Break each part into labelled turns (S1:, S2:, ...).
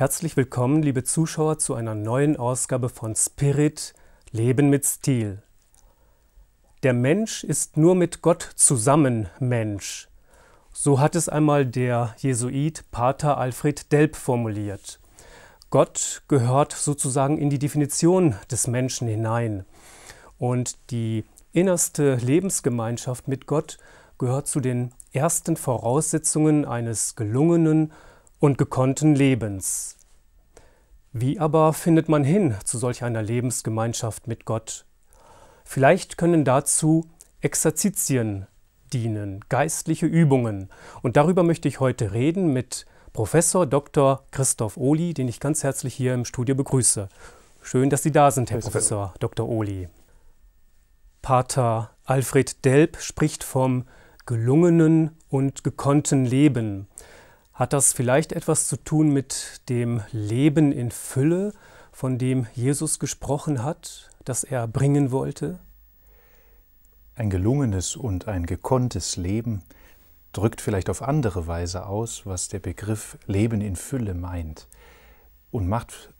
S1: Herzlich willkommen, liebe Zuschauer, zu einer neuen Ausgabe von Spirit Leben mit Stil. Der Mensch ist nur mit Gott zusammen Mensch. So hat es einmal der Jesuit Pater Alfred Delp formuliert. Gott gehört sozusagen in die Definition des Menschen hinein. Und die innerste Lebensgemeinschaft mit Gott gehört zu den ersten Voraussetzungen eines gelungenen und gekonnten Lebens. Wie aber findet man hin zu solch einer Lebensgemeinschaft mit Gott? Vielleicht können dazu Exerzitien dienen, geistliche Übungen. Und darüber möchte ich heute reden mit Professor Dr. Christoph Ohli, den ich ganz herzlich hier im Studio begrüße. Schön, dass Sie da sind, Herr Grüß Professor Dr. Ohli. Pater Alfred Delp spricht vom gelungenen und gekonnten Leben. Hat das vielleicht etwas zu tun mit dem Leben in Fülle, von dem Jesus gesprochen hat, das er bringen wollte?
S2: Ein gelungenes und ein gekonntes Leben drückt vielleicht auf andere Weise aus, was der Begriff Leben in Fülle meint und macht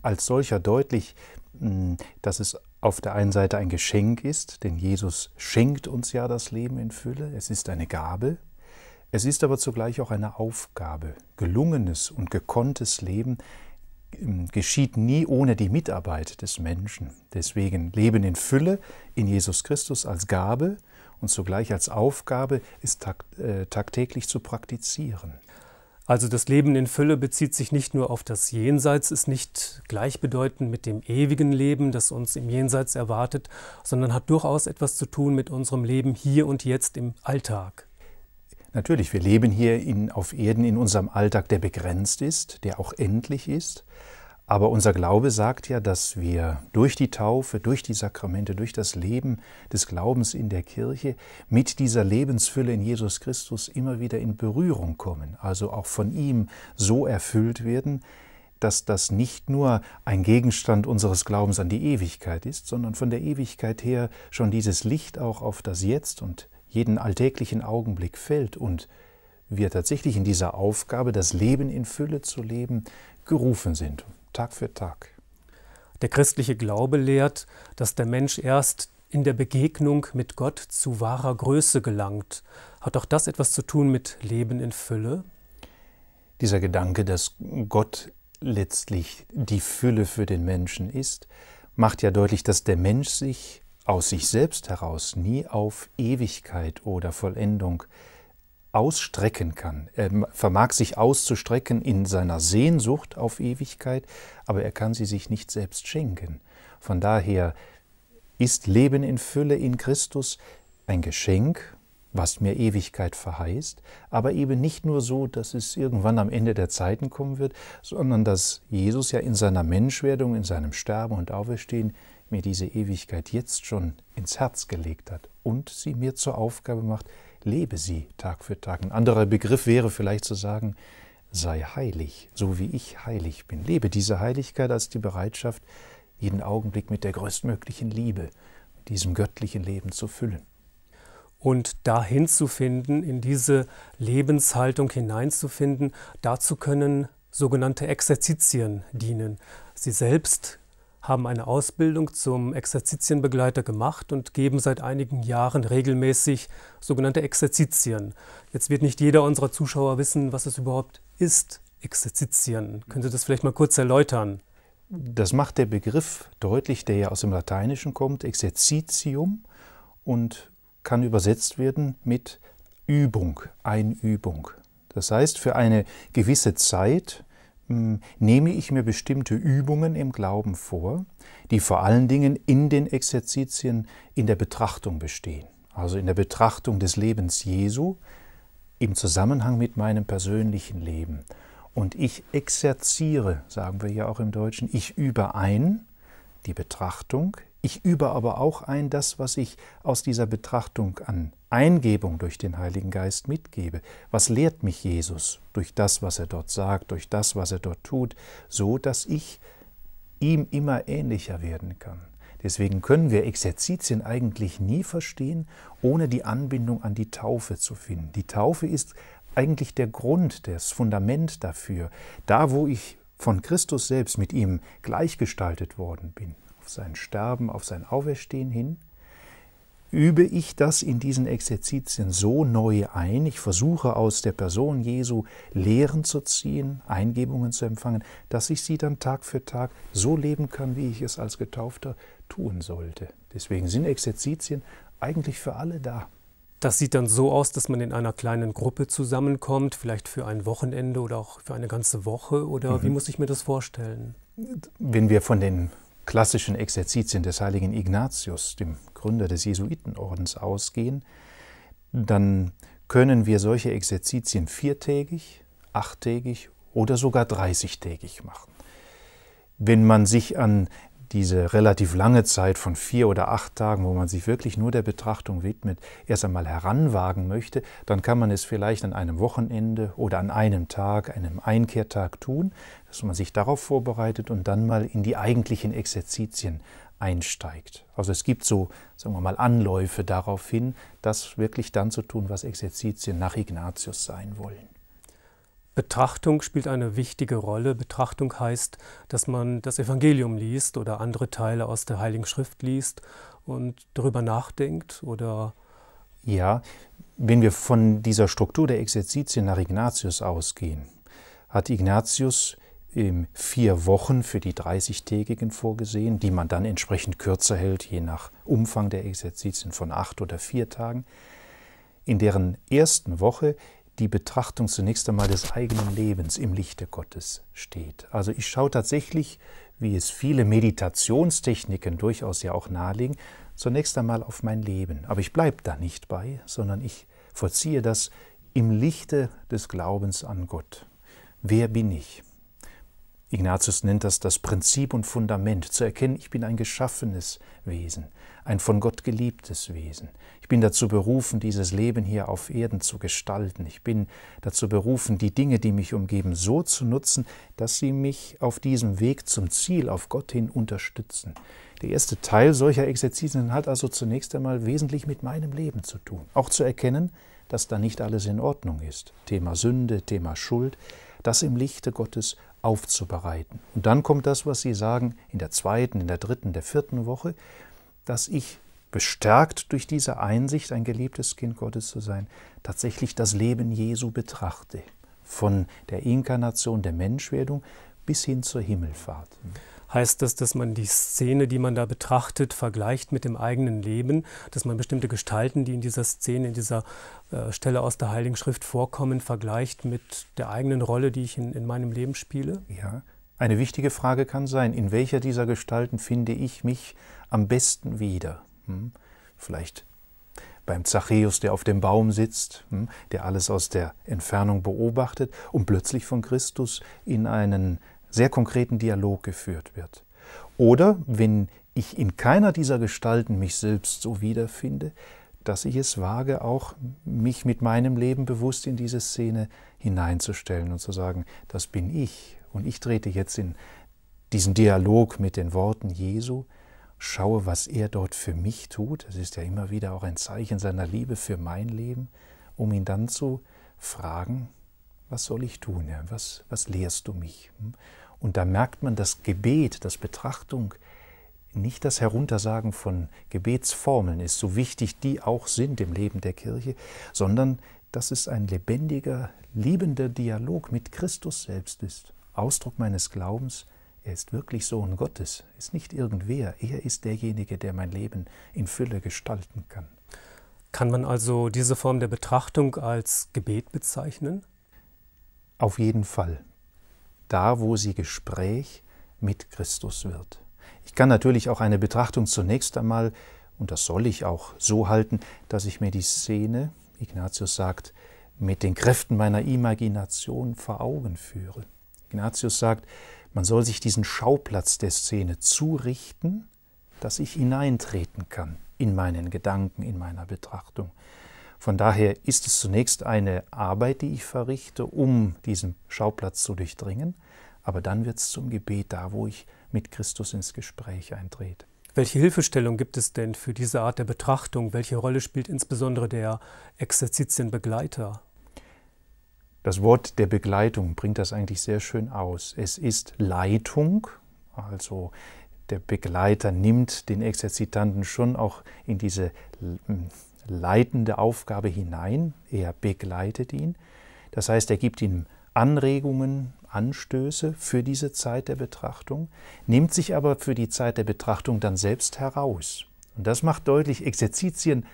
S2: als solcher deutlich, hm, dass es auf der einen Seite ein Geschenk ist, denn Jesus schenkt uns ja das Leben in Fülle, es ist eine Gabe, es ist aber zugleich auch eine Aufgabe. Gelungenes und gekonntes Leben ähm, geschieht nie ohne die Mitarbeit des Menschen. Deswegen Leben in Fülle in Jesus Christus als
S1: Gabe und zugleich als Aufgabe ist äh, tagtäglich zu praktizieren. Also das Leben in Fülle bezieht sich nicht nur auf das Jenseits, ist nicht gleichbedeutend mit dem ewigen Leben, das uns im Jenseits erwartet, sondern hat durchaus etwas zu tun mit unserem Leben hier und jetzt im Alltag.
S2: Natürlich, wir leben hier in, auf Erden in unserem Alltag, der begrenzt ist, der auch endlich ist. Aber unser Glaube sagt ja, dass wir durch die Taufe, durch die Sakramente, durch das Leben des Glaubens in der Kirche mit dieser Lebensfülle in Jesus Christus immer wieder in Berührung kommen, also auch von ihm so erfüllt werden, dass das nicht nur ein Gegenstand unseres Glaubens an die Ewigkeit ist, sondern von der Ewigkeit her schon dieses Licht auch auf das Jetzt und jeden alltäglichen Augenblick fällt und wir tatsächlich in
S1: dieser Aufgabe, das Leben in Fülle zu leben, gerufen sind, Tag für Tag. Der christliche Glaube lehrt, dass der Mensch erst in der Begegnung mit Gott zu wahrer Größe gelangt. Hat auch das etwas zu tun mit Leben in Fülle?
S2: Dieser Gedanke, dass Gott letztlich die Fülle für den Menschen ist, macht ja deutlich, dass der Mensch sich aus sich selbst heraus nie auf Ewigkeit oder Vollendung ausstrecken kann. Er vermag sich auszustrecken in seiner Sehnsucht auf Ewigkeit, aber er kann sie sich nicht selbst schenken. Von daher ist Leben in Fülle in Christus ein Geschenk, was mir Ewigkeit verheißt, aber eben nicht nur so, dass es irgendwann am Ende der Zeiten kommen wird, sondern dass Jesus ja in seiner Menschwerdung, in seinem Sterben und Auferstehen mir diese Ewigkeit jetzt schon ins Herz gelegt hat und sie mir zur Aufgabe macht, lebe sie Tag für Tag. Ein anderer Begriff wäre vielleicht zu sagen, sei heilig, so wie ich heilig bin. Lebe diese Heiligkeit als die
S1: Bereitschaft, jeden Augenblick mit der größtmöglichen Liebe, mit diesem göttlichen Leben zu füllen. Und dahin zu finden, in diese Lebenshaltung hineinzufinden, dazu können sogenannte Exerzitien dienen. Sie selbst haben eine Ausbildung zum Exerzitienbegleiter gemacht und geben seit einigen Jahren regelmäßig sogenannte Exerzitien. Jetzt wird nicht jeder unserer Zuschauer wissen, was es überhaupt ist, Exerzitien. Können Sie das vielleicht mal kurz erläutern? Das macht der Begriff deutlich, der ja aus dem Lateinischen kommt, Exerzitium,
S2: und kann übersetzt werden mit Übung, Einübung. Das heißt, für eine gewisse Zeit hm, nehme ich mir bestimmte Übungen im Glauben vor, die vor allen Dingen in den Exerzitien in der Betrachtung bestehen, also in der Betrachtung des Lebens Jesu im Zusammenhang mit meinem persönlichen Leben. Und ich exerziere, sagen wir ja auch im Deutschen, ich übe ein die Betrachtung ich übe aber auch ein, das, was ich aus dieser Betrachtung an Eingebung durch den Heiligen Geist mitgebe. Was lehrt mich Jesus durch das, was er dort sagt, durch das, was er dort tut, so dass ich ihm immer ähnlicher werden kann. Deswegen können wir Exerzitien eigentlich nie verstehen, ohne die Anbindung an die Taufe zu finden. Die Taufe ist eigentlich der Grund, das Fundament dafür, da wo ich von Christus selbst mit ihm gleichgestaltet worden bin auf sein Sterben, auf sein Auferstehen hin, übe ich das in diesen Exerzitien so neu ein, ich versuche aus der Person Jesu Lehren zu ziehen, Eingebungen zu empfangen, dass ich sie dann Tag für Tag so leben kann, wie ich es als Getaufter tun sollte. Deswegen sind Exerzitien eigentlich
S1: für alle da. Das sieht dann so aus, dass man in einer kleinen Gruppe zusammenkommt, vielleicht für ein Wochenende oder auch für eine ganze Woche, oder mhm. wie muss ich mir das vorstellen?
S2: Wenn wir von den klassischen Exerzitien des heiligen Ignatius, dem Gründer des Jesuitenordens, ausgehen, dann können wir solche Exerzitien viertägig, achttägig oder sogar dreißigtägig machen. Wenn man sich an diese relativ lange Zeit von vier oder acht Tagen, wo man sich wirklich nur der Betrachtung widmet, erst einmal heranwagen möchte, dann kann man es vielleicht an einem Wochenende oder an einem Tag, einem Einkehrtag tun dass man sich darauf vorbereitet und dann mal in die eigentlichen Exerzitien einsteigt. Also es gibt so, sagen wir mal, Anläufe
S1: darauf hin, das wirklich dann zu tun, was Exerzitien nach Ignatius sein wollen. Betrachtung spielt eine wichtige Rolle. Betrachtung heißt, dass man das Evangelium liest oder andere Teile aus der Heiligen Schrift liest und darüber nachdenkt oder
S2: ja, wenn wir von dieser Struktur der Exerzitien nach Ignatius ausgehen, hat Ignatius vier Wochen für die 30-tägigen vorgesehen, die man dann entsprechend kürzer hält, je nach Umfang der Exerzitien von acht oder vier Tagen. In deren ersten Woche die Betrachtung zunächst einmal des eigenen Lebens im Lichte Gottes steht. Also ich schaue tatsächlich, wie es viele Meditationstechniken durchaus ja auch nahelegen, zunächst einmal auf mein Leben. Aber ich bleibe da nicht bei, sondern ich vollziehe das im Lichte des Glaubens an Gott. Wer bin ich? Ignatius nennt das das Prinzip und Fundament, zu erkennen, ich bin ein geschaffenes Wesen, ein von Gott geliebtes Wesen. Ich bin dazu berufen, dieses Leben hier auf Erden zu gestalten. Ich bin dazu berufen, die Dinge, die mich umgeben, so zu nutzen, dass sie mich auf diesem Weg zum Ziel, auf Gott hin unterstützen. Der erste Teil solcher Exerzitien hat also zunächst einmal wesentlich mit meinem Leben zu tun. Auch zu erkennen, dass da nicht alles in Ordnung ist. Thema Sünde, Thema Schuld, das im Lichte Gottes aufzubereiten. Und dann kommt das, was Sie sagen, in der zweiten, in der dritten, der vierten Woche, dass ich bestärkt durch diese Einsicht, ein geliebtes Kind Gottes zu sein, tatsächlich das Leben Jesu betrachte. Von der Inkarnation, der Menschwerdung bis hin zur Himmelfahrt
S1: heißt das, dass man die Szene, die man da betrachtet, vergleicht mit dem eigenen Leben, dass man bestimmte Gestalten, die in dieser Szene, in dieser äh, Stelle aus der Heiligen Schrift vorkommen, vergleicht mit der eigenen Rolle, die ich in, in meinem Leben spiele?
S2: Ja, eine wichtige Frage kann sein, in welcher dieser Gestalten finde ich mich am besten wieder? Hm? Vielleicht beim Zachäus, der auf dem Baum sitzt, hm? der alles aus der Entfernung beobachtet und plötzlich von Christus in einen sehr konkreten Dialog geführt wird. Oder wenn ich in keiner dieser Gestalten mich selbst so wiederfinde, dass ich es wage, auch mich mit meinem Leben bewusst in diese Szene hineinzustellen und zu sagen, das bin ich. Und ich trete jetzt in diesen Dialog mit den Worten Jesu, schaue, was er dort für mich tut. Es ist ja immer wieder auch ein Zeichen seiner Liebe für mein Leben, um ihn dann zu fragen, was soll ich tun? Was, was lehrst du mich? Hm? Und da merkt man, dass Gebet, dass Betrachtung, nicht das Heruntersagen von Gebetsformeln ist, so wichtig die auch sind im Leben der Kirche, sondern dass es ein lebendiger, liebender Dialog mit Christus selbst ist. Ausdruck meines Glaubens, er ist wirklich Sohn Gottes,
S1: ist nicht irgendwer, er ist derjenige, der mein Leben in Fülle gestalten kann. Kann man also diese Form der Betrachtung als Gebet bezeichnen?
S2: Auf jeden Fall da wo sie Gespräch mit Christus wird. Ich kann natürlich auch eine Betrachtung zunächst einmal, und das soll ich auch so halten, dass ich mir die Szene, Ignatius sagt, mit den Kräften meiner Imagination vor Augen führe. Ignatius sagt, man soll sich diesen Schauplatz der Szene zurichten, dass ich hineintreten kann in meinen Gedanken, in meiner Betrachtung. Von daher ist es zunächst eine Arbeit, die ich verrichte, um diesen Schauplatz zu durchdringen, aber dann wird es zum Gebet, da wo ich mit Christus ins Gespräch eintrete.
S1: Welche Hilfestellung gibt es denn für diese Art der Betrachtung? Welche Rolle spielt insbesondere der Exerzitienbegleiter?
S2: Das Wort der Begleitung bringt das eigentlich sehr schön aus. Es ist Leitung, also der Begleiter nimmt den Exerzitanten schon auch in diese leitende Aufgabe hinein, er begleitet ihn. Das heißt, er gibt ihm Anregungen, Anstöße für diese Zeit der Betrachtung, nimmt sich aber für die Zeit der Betrachtung dann selbst heraus. Und das macht deutlich, Exerzitien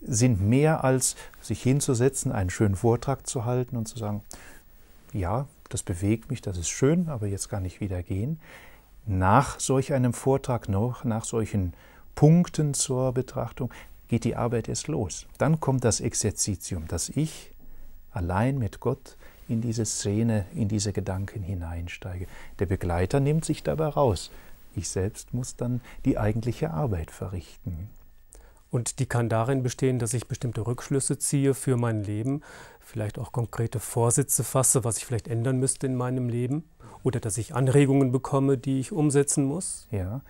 S2: sind mehr als sich hinzusetzen, einen schönen Vortrag zu halten und zu sagen, ja, das bewegt mich, das ist schön, aber jetzt kann ich wieder gehen. Nach solch einem Vortrag, noch nach solchen Punkten zur Betrachtung geht die Arbeit erst los. Dann kommt das Exerzitium, dass ich allein mit Gott in diese Szene, in diese Gedanken hineinsteige. Der Begleiter nimmt sich dabei raus.
S1: Ich selbst muss dann die eigentliche Arbeit verrichten. Und die kann darin bestehen, dass ich bestimmte Rückschlüsse ziehe für mein Leben, vielleicht auch konkrete Vorsätze fasse, was ich vielleicht ändern müsste in meinem Leben, oder dass ich Anregungen bekomme, die ich umsetzen muss. Ja,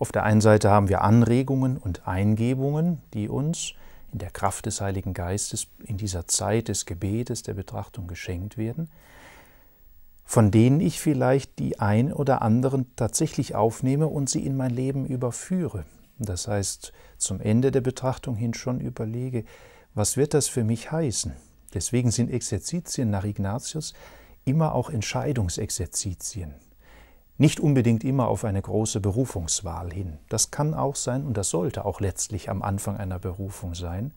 S2: auf der einen Seite haben wir Anregungen und Eingebungen, die uns in der Kraft des Heiligen Geistes in dieser Zeit des Gebetes, der Betrachtung geschenkt werden, von denen ich vielleicht die ein oder anderen tatsächlich aufnehme und sie in mein Leben überführe. Das heißt, zum Ende der Betrachtung hin schon überlege, was wird das für mich heißen? Deswegen sind Exerzitien nach Ignatius immer auch Entscheidungsexerzitien nicht unbedingt immer auf eine große Berufungswahl hin. Das kann auch sein und das sollte auch letztlich am Anfang einer Berufung sein.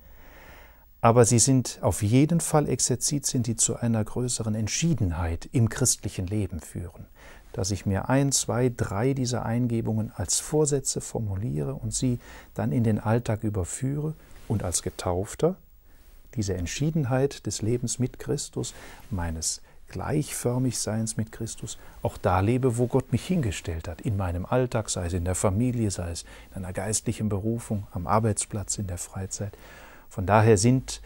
S2: Aber sie sind auf jeden Fall Exerzitien, die zu einer größeren Entschiedenheit im christlichen Leben führen. Dass ich mir ein, zwei, drei dieser Eingebungen als Vorsätze formuliere und sie dann in den Alltag überführe und als Getaufter diese Entschiedenheit des Lebens mit Christus, meines gleichförmig Seins mit Christus auch da lebe, wo Gott mich hingestellt hat, in meinem Alltag, sei es in der Familie, sei es in einer geistlichen Berufung, am Arbeitsplatz, in der Freizeit. Von daher sind,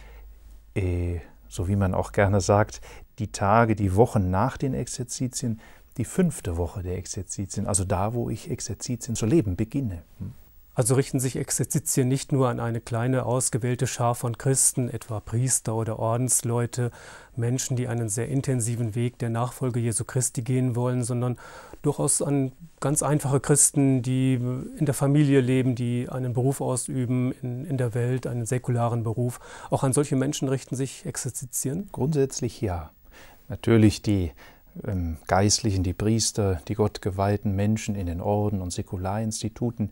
S2: äh, so wie man auch gerne sagt, die Tage, die Wochen nach den Exerzitien, die fünfte Woche der Exerzitien, also da, wo
S1: ich Exerzitien zu leben beginne. Hm? Also richten sich Exerzitien nicht nur an eine kleine ausgewählte Schar von Christen, etwa Priester oder Ordensleute, Menschen, die einen sehr intensiven Weg der Nachfolge Jesu Christi gehen wollen, sondern durchaus an ganz einfache Christen, die in der Familie leben, die einen Beruf ausüben in, in der Welt, einen säkularen Beruf. Auch an solche Menschen richten sich Exerzitien? Grundsätzlich ja.
S2: Natürlich die ähm, Geistlichen, die Priester, die gottgeweihten Menschen in den Orden und Säkularinstituten,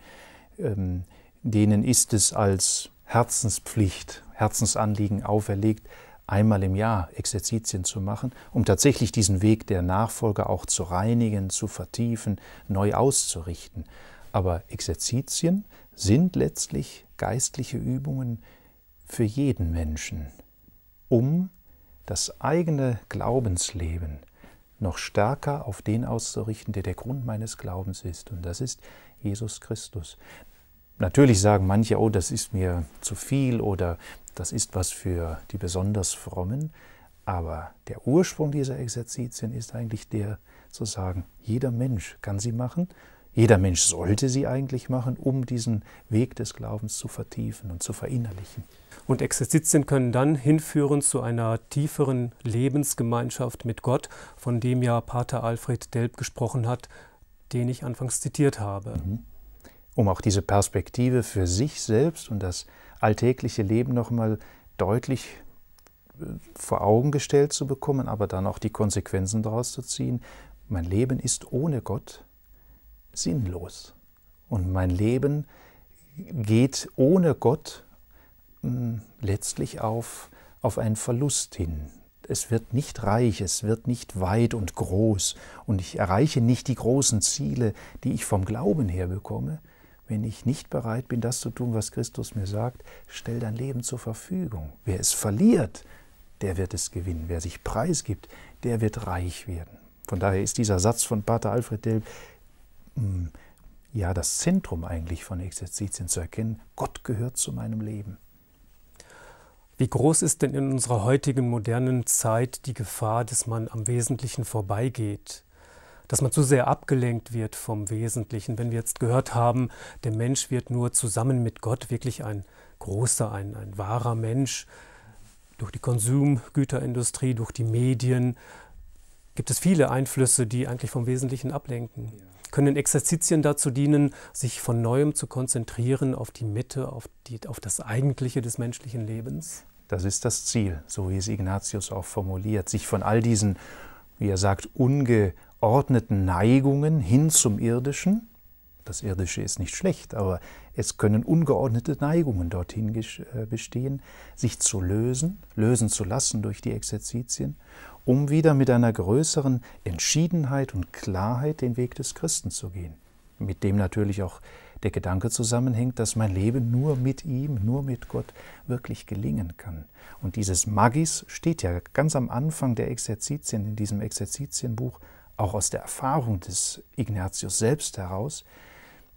S2: ähm, denen ist es als Herzenspflicht, Herzensanliegen auferlegt, einmal im Jahr Exerzitien zu machen, um tatsächlich diesen Weg der Nachfolger auch zu reinigen, zu vertiefen, neu auszurichten. Aber Exerzitien sind letztlich geistliche Übungen für jeden Menschen, um das eigene Glaubensleben noch stärker auf den auszurichten, der der Grund meines Glaubens ist. Und das ist Jesus Christus. Natürlich sagen manche, oh, das ist mir zu viel oder das ist was für die besonders Frommen, aber der Ursprung dieser Exerzitien ist eigentlich der, zu sagen, jeder Mensch kann sie machen, jeder Mensch sollte sie eigentlich machen, um diesen Weg des Glaubens zu vertiefen und zu verinnerlichen.
S1: Und Exerzitien können dann hinführen zu einer tieferen Lebensgemeinschaft mit Gott, von dem ja Pater Alfred Delp gesprochen hat, den ich anfangs zitiert habe. Mhm.
S2: Um auch diese Perspektive für sich selbst und das alltägliche Leben nochmal deutlich äh, vor Augen gestellt zu bekommen, aber dann auch die Konsequenzen daraus zu ziehen. Mein Leben ist ohne Gott sinnlos. Und mein Leben geht ohne Gott hm, letztlich auf, auf einen Verlust hin es wird nicht reich, es wird nicht weit und groß und ich erreiche nicht die großen Ziele, die ich vom Glauben her bekomme, wenn ich nicht bereit bin, das zu tun, was Christus mir sagt, stell dein Leben zur Verfügung. Wer es verliert, der wird es gewinnen. Wer sich preisgibt, der wird reich werden. Von daher ist dieser Satz von Pater Alfred Delp hm, ja das Zentrum eigentlich von Exerzitien zu erkennen. Gott gehört zu meinem Leben.
S1: Wie groß ist denn in unserer heutigen modernen Zeit die Gefahr, dass man am Wesentlichen vorbeigeht? Dass man zu sehr abgelenkt wird vom Wesentlichen. Wenn wir jetzt gehört haben, der Mensch wird nur zusammen mit Gott wirklich ein großer, ein, ein wahrer Mensch, durch die Konsumgüterindustrie, durch die Medien, gibt es viele Einflüsse, die eigentlich vom Wesentlichen ablenken. Ja können Exerzitien dazu dienen, sich von neuem zu konzentrieren auf die Mitte, auf, die, auf das Eigentliche des menschlichen Lebens?
S2: Das ist das Ziel, so wie es Ignatius auch formuliert, sich von all diesen, wie er sagt, ungeordneten Neigungen hin zum Irdischen, das Irdische ist nicht schlecht, aber es können ungeordnete Neigungen dorthin äh, bestehen, sich zu lösen, lösen zu lassen durch die Exerzitien um wieder mit einer größeren Entschiedenheit und Klarheit den Weg des Christen zu gehen. Mit dem natürlich auch der Gedanke zusammenhängt, dass mein Leben nur mit ihm, nur mit Gott wirklich gelingen kann. Und dieses Magis steht ja ganz am Anfang der Exerzitien, in diesem Exerzitienbuch, auch aus der Erfahrung des Ignatius selbst heraus,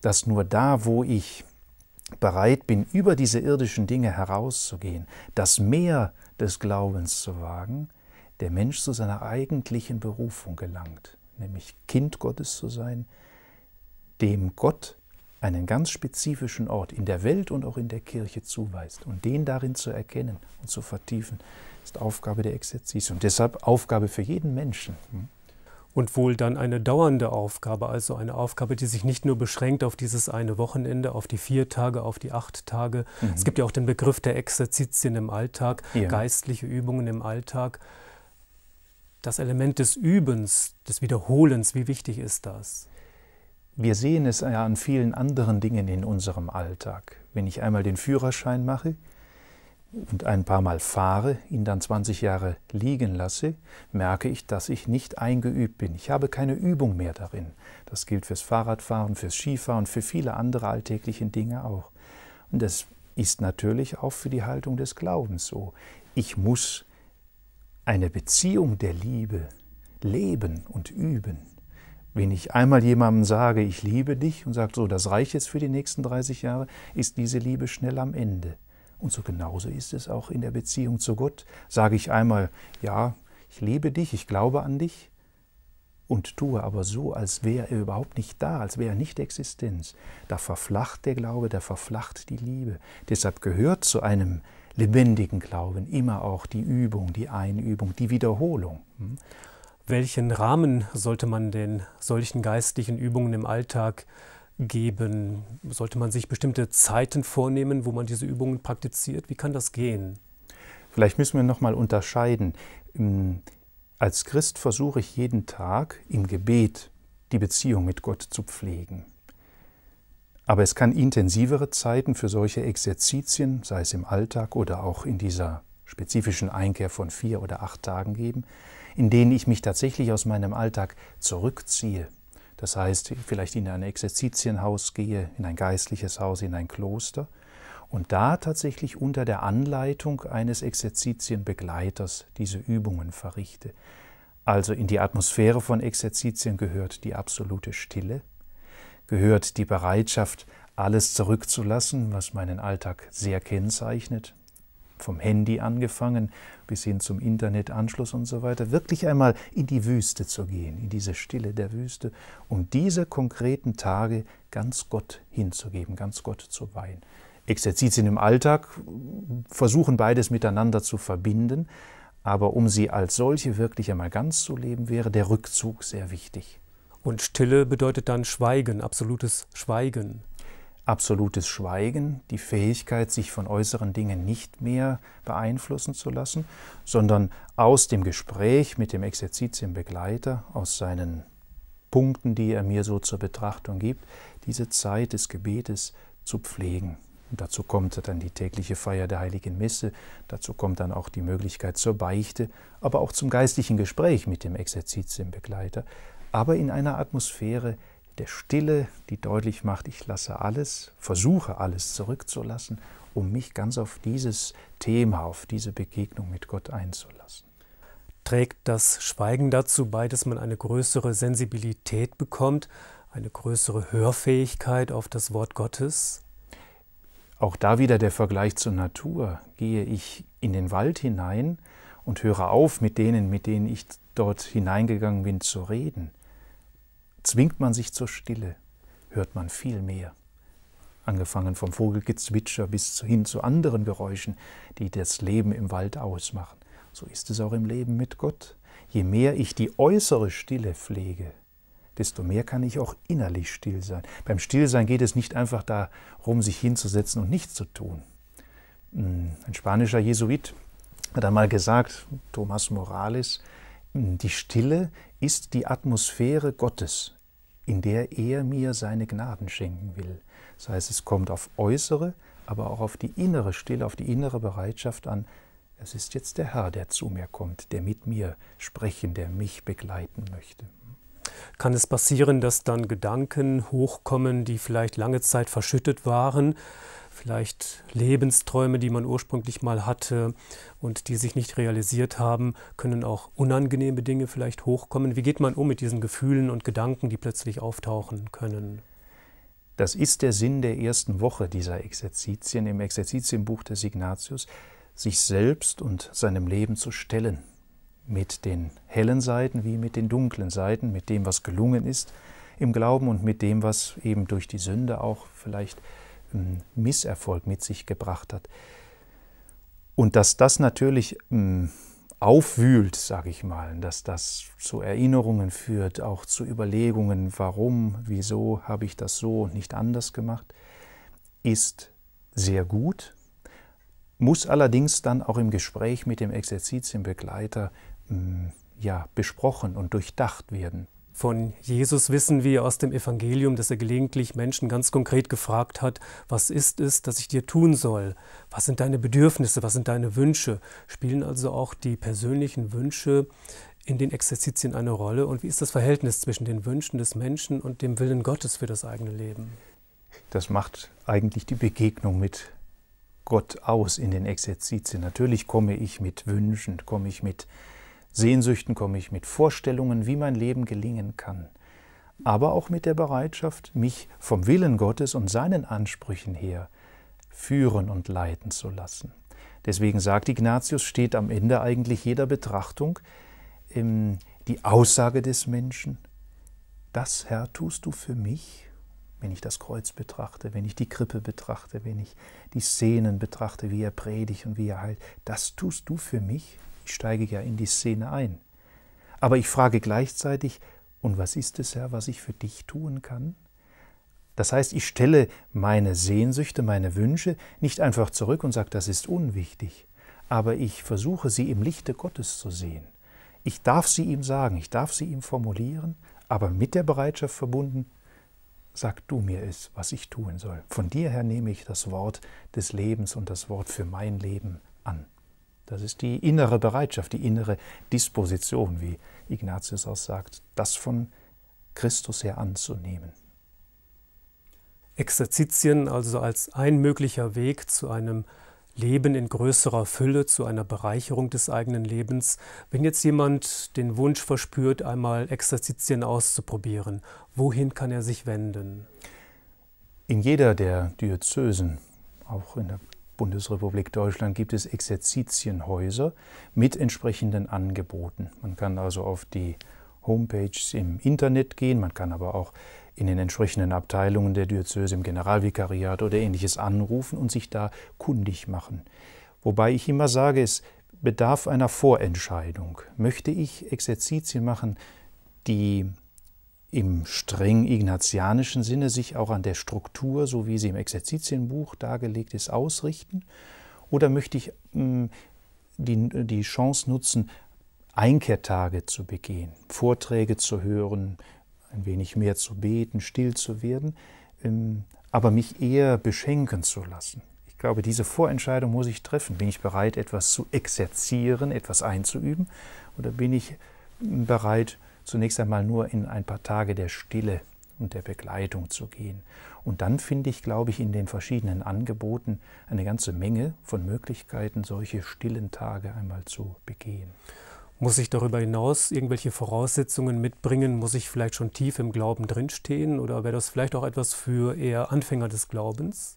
S2: dass nur da, wo ich bereit bin, über diese irdischen Dinge herauszugehen, das Meer des Glaubens zu wagen, der Mensch zu seiner eigentlichen Berufung gelangt, nämlich Kind Gottes zu sein, dem Gott einen ganz spezifischen Ort in der Welt und auch in der Kirche zuweist. Und den darin zu erkennen und zu vertiefen, ist Aufgabe der Exerzis und deshalb Aufgabe für
S1: jeden Menschen. Hm? Und wohl dann eine dauernde Aufgabe, also eine Aufgabe, die sich nicht nur beschränkt auf dieses eine Wochenende, auf die vier Tage, auf die acht Tage. Mhm. Es gibt ja auch den Begriff der Exerzitien im Alltag, ja. geistliche Übungen im Alltag. Das Element des Übens, des Wiederholens, wie wichtig ist das?
S2: Wir sehen es ja an vielen anderen Dingen in unserem Alltag. Wenn ich einmal den Führerschein mache und ein paar Mal fahre, ihn dann 20 Jahre liegen lasse, merke ich, dass ich nicht eingeübt bin. Ich habe keine Übung mehr darin. Das gilt fürs Fahrradfahren, fürs Skifahren, für viele andere alltägliche Dinge auch. Und das ist natürlich auch für die Haltung des Glaubens so. Ich muss eine Beziehung der Liebe leben und üben. Wenn ich einmal jemandem sage, ich liebe dich und sage, so, das reicht jetzt für die nächsten 30 Jahre, ist diese Liebe schnell am Ende. Und so genauso ist es auch in der Beziehung zu Gott. Sage ich einmal, ja, ich liebe dich, ich glaube an dich und tue aber so, als wäre er überhaupt nicht da, als wäre er nicht Existenz. Da verflacht der Glaube, da verflacht die Liebe. Deshalb gehört zu
S1: einem lebendigen Glauben immer auch die Übung, die Einübung, die Wiederholung. Hm? Welchen Rahmen sollte man denn solchen geistlichen Übungen im Alltag geben? Sollte man sich bestimmte Zeiten vornehmen, wo man diese Übungen praktiziert? Wie kann das gehen?
S2: Vielleicht müssen wir nochmal unterscheiden. Als Christ versuche ich jeden Tag im Gebet die Beziehung mit Gott zu pflegen. Aber es kann intensivere Zeiten für solche Exerzitien, sei es im Alltag oder auch in dieser spezifischen Einkehr von vier oder acht Tagen geben, in denen ich mich tatsächlich aus meinem Alltag zurückziehe. Das heißt, vielleicht in ein Exerzitienhaus gehe, in ein geistliches Haus, in ein Kloster und da tatsächlich unter der Anleitung eines Exerzitienbegleiters diese Übungen verrichte. Also in die Atmosphäre von Exerzitien gehört die absolute Stille, gehört die Bereitschaft, alles zurückzulassen, was meinen Alltag sehr kennzeichnet, vom Handy angefangen bis hin zum Internetanschluss und so weiter, wirklich einmal in die Wüste zu gehen, in diese Stille der Wüste, um diese konkreten Tage ganz Gott hinzugeben, ganz Gott zu weihen. Exerzitien im Alltag versuchen beides miteinander zu verbinden, aber um sie als solche wirklich einmal ganz zu leben, wäre der Rückzug sehr wichtig.
S1: Und Stille bedeutet dann Schweigen, absolutes
S2: Schweigen. Absolutes Schweigen, die Fähigkeit, sich von äußeren Dingen nicht mehr beeinflussen zu lassen, sondern aus dem Gespräch mit dem Exerzitienbegleiter, aus seinen Punkten, die er mir so zur Betrachtung gibt, diese Zeit des Gebetes zu pflegen. Und dazu kommt dann die tägliche Feier der heiligen Messe, dazu kommt dann auch die Möglichkeit zur Beichte, aber auch zum geistlichen Gespräch mit dem Exerzitienbegleiter aber in einer Atmosphäre der Stille, die deutlich macht, ich lasse alles, versuche alles zurückzulassen, um mich ganz auf dieses Thema, auf diese Begegnung mit Gott einzulassen.
S1: Trägt das Schweigen dazu bei, dass man eine größere Sensibilität bekommt, eine größere Hörfähigkeit auf das Wort Gottes?
S2: Auch da wieder der Vergleich zur Natur. Gehe ich in den Wald hinein und höre auf, mit denen, mit denen ich dort hineingegangen bin, zu reden, Zwingt man sich zur Stille, hört man viel mehr. Angefangen vom Vogelgezwitscher bis hin zu anderen Geräuschen, die das Leben im Wald ausmachen. So ist es auch im Leben mit Gott. Je mehr ich die äußere Stille pflege, desto mehr kann ich auch innerlich still sein. Beim Stillsein geht es nicht einfach darum, sich hinzusetzen und nichts zu tun. Hm, ein spanischer Jesuit hat einmal gesagt, Thomas Morales, hm, die Stille ist die Atmosphäre Gottes in der er mir seine Gnaden schenken will. Das heißt, es kommt auf äußere, aber auch auf die innere Stille, auf die innere Bereitschaft an, es ist jetzt der Herr, der zu mir kommt, der mit mir sprechen, der mich begleiten möchte
S1: kann es passieren, dass dann Gedanken hochkommen, die vielleicht lange Zeit verschüttet waren, vielleicht Lebensträume, die man ursprünglich mal hatte und die sich nicht realisiert haben, können auch unangenehme Dinge vielleicht hochkommen. Wie geht man um mit diesen Gefühlen und Gedanken, die plötzlich auftauchen können?
S2: Das ist der Sinn der ersten Woche dieser Exerzitien im Exerzitienbuch des Ignatius, sich selbst und seinem Leben zu stellen, mit den hellen Seiten wie mit den dunklen Seiten, mit dem, was gelungen ist im Glauben und mit dem, was eben durch die Sünde auch vielleicht ähm, Misserfolg mit sich gebracht hat. Und dass das natürlich ähm, aufwühlt, sage ich mal, dass das zu Erinnerungen führt, auch zu Überlegungen, warum, wieso habe ich das so und nicht anders gemacht, ist sehr gut, muss allerdings dann auch im Gespräch mit dem Exerzitienbegleiter Mm, ja,
S1: besprochen und durchdacht werden. Von Jesus wissen wir aus dem Evangelium, dass er gelegentlich Menschen ganz konkret gefragt hat, was ist es, dass ich dir tun soll? Was sind deine Bedürfnisse? Was sind deine Wünsche? Spielen also auch die persönlichen Wünsche in den Exerzitien eine Rolle? Und wie ist das Verhältnis zwischen den Wünschen des Menschen und dem Willen Gottes für das eigene Leben?
S2: Das macht eigentlich die Begegnung mit Gott aus in den Exerzitien. Natürlich komme ich mit Wünschen, komme ich mit Sehnsüchten komme ich, mit Vorstellungen, wie mein Leben gelingen kann, aber auch mit der Bereitschaft, mich vom Willen Gottes und seinen Ansprüchen her führen und leiten zu lassen. Deswegen sagt Ignatius, steht am Ende eigentlich jeder Betrachtung ähm, die Aussage des Menschen, das Herr tust du für mich, wenn ich das Kreuz betrachte, wenn ich die Krippe betrachte, wenn ich die Szenen betrachte, wie er predigt und wie er heilt, das tust du für mich ich steige ja in die Szene ein. Aber ich frage gleichzeitig, und was ist es, Herr, was ich für dich tun kann? Das heißt, ich stelle meine Sehnsüchte, meine Wünsche nicht einfach zurück und sage, das ist unwichtig, aber ich versuche sie im Lichte Gottes zu sehen. Ich darf sie ihm sagen, ich darf sie ihm formulieren, aber mit der Bereitschaft verbunden, sag du mir es, was ich tun soll. Von dir her nehme ich das Wort des Lebens und das Wort für mein Leben an. Das ist die innere Bereitschaft, die innere Disposition, wie Ignatius auch sagt, das von Christus her anzunehmen.
S1: Exerzitien also als ein möglicher Weg zu einem Leben in größerer Fülle, zu einer Bereicherung des eigenen Lebens. Wenn jetzt jemand den Wunsch verspürt, einmal Exerzitien auszuprobieren, wohin kann er sich wenden?
S2: In jeder der Diözesen, auch in der Bundesrepublik Deutschland gibt es Exerzitienhäuser mit entsprechenden Angeboten. Man kann also auf die Homepages im Internet gehen, man kann aber auch in den entsprechenden Abteilungen der Diözese im Generalvikariat oder ähnliches anrufen und sich da kundig machen. Wobei ich immer sage, es bedarf einer Vorentscheidung. Möchte ich Exerzitien machen, die im streng ignatianischen Sinne sich auch an der Struktur, so wie sie im Exerzitienbuch dargelegt ist, ausrichten? Oder möchte ich hm, die, die Chance nutzen, Einkehrtage zu begehen, Vorträge zu hören, ein wenig mehr zu beten, still zu werden, ähm, aber mich eher beschenken zu lassen? Ich glaube, diese Vorentscheidung muss ich treffen. Bin ich bereit, etwas zu exerzieren, etwas einzuüben? Oder bin ich hm, bereit, zunächst einmal nur in ein paar Tage der Stille und der Begleitung zu gehen. Und dann finde ich, glaube ich, in den verschiedenen Angeboten eine ganze Menge von
S1: Möglichkeiten, solche stillen Tage einmal zu begehen. Muss ich darüber hinaus irgendwelche Voraussetzungen mitbringen? Muss ich vielleicht schon tief im Glauben drinstehen? Oder wäre das vielleicht auch etwas für eher Anfänger des Glaubens?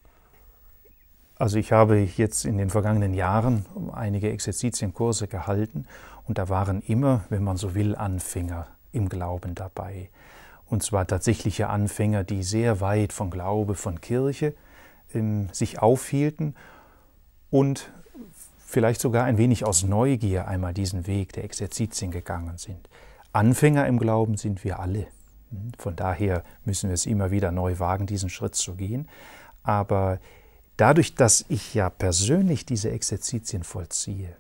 S2: Also ich habe jetzt in den vergangenen Jahren einige Exerzitienkurse gehalten und da waren immer, wenn man so will, Anfänger im Glauben dabei. Und zwar tatsächliche Anfänger, die sehr weit von Glaube, von Kirche ähm, sich aufhielten und vielleicht sogar ein wenig aus Neugier einmal diesen Weg der Exerzitien gegangen sind. Anfänger im Glauben sind wir alle. Hm, von daher müssen wir es immer wieder neu wagen, diesen Schritt zu gehen. Aber dadurch, dass ich ja persönlich diese Exerzitien vollziehe,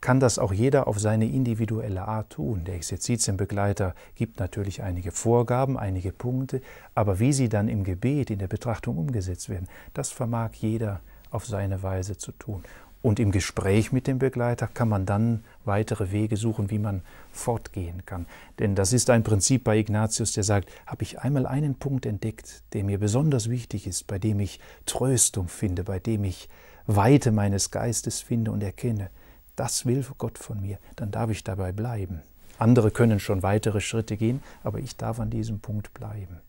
S2: kann das auch jeder auf seine individuelle Art tun. Der Exerzitienbegleiter gibt natürlich einige Vorgaben, einige Punkte, aber wie sie dann im Gebet, in der Betrachtung umgesetzt werden, das vermag jeder auf seine Weise zu tun. Und im Gespräch mit dem Begleiter kann man dann weitere Wege suchen, wie man fortgehen kann. Denn das ist ein Prinzip bei Ignatius, der sagt, habe ich einmal einen Punkt entdeckt, der mir besonders wichtig ist, bei dem ich Tröstung finde, bei dem ich Weite meines Geistes finde und erkenne, das will Gott von mir, dann darf ich dabei bleiben.
S1: Andere können schon weitere Schritte gehen, aber ich darf an diesem Punkt bleiben.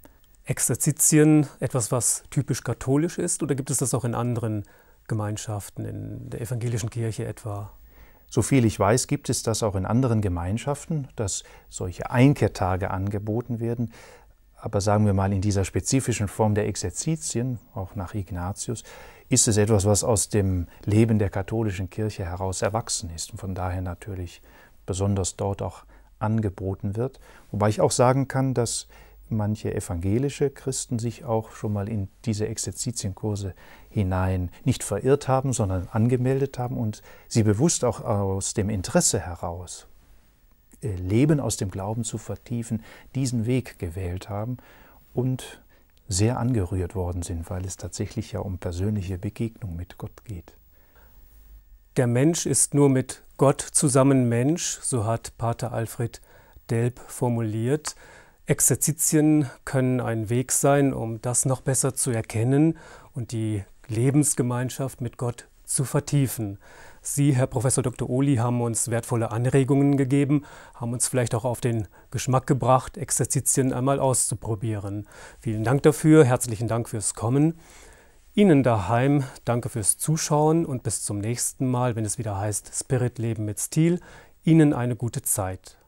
S1: Exerzitien etwas, was typisch katholisch ist, oder gibt es das auch in anderen Gemeinschaften, in der evangelischen Kirche etwa?
S2: Soviel ich weiß, gibt es das auch in anderen Gemeinschaften, dass solche Einkehrtage angeboten werden. Aber sagen wir mal, in dieser spezifischen Form der Exerzitien, auch nach Ignatius, ist es etwas, was aus dem Leben der katholischen Kirche heraus erwachsen ist und von daher natürlich besonders dort auch angeboten wird. Wobei ich auch sagen kann, dass manche evangelische Christen sich auch schon mal in diese Exerzitienkurse hinein nicht verirrt haben, sondern angemeldet haben und sie bewusst auch aus dem Interesse heraus, äh, Leben aus dem Glauben zu vertiefen, diesen Weg gewählt haben und
S1: sehr angerührt worden sind, weil es tatsächlich ja um persönliche Begegnung mit Gott geht. Der Mensch ist nur mit Gott zusammen Mensch, so hat Pater Alfred Delp formuliert. Exerzitien können ein Weg sein, um das noch besser zu erkennen und die Lebensgemeinschaft mit Gott zu vertiefen. Sie, Herr Professor Dr. Oli, haben uns wertvolle Anregungen gegeben, haben uns vielleicht auch auf den Geschmack gebracht, Exerzitien einmal auszuprobieren. Vielen Dank dafür, herzlichen Dank fürs Kommen. Ihnen daheim, danke fürs Zuschauen und bis zum nächsten Mal, wenn es wieder heißt Spirit Leben mit Stil. Ihnen eine gute Zeit.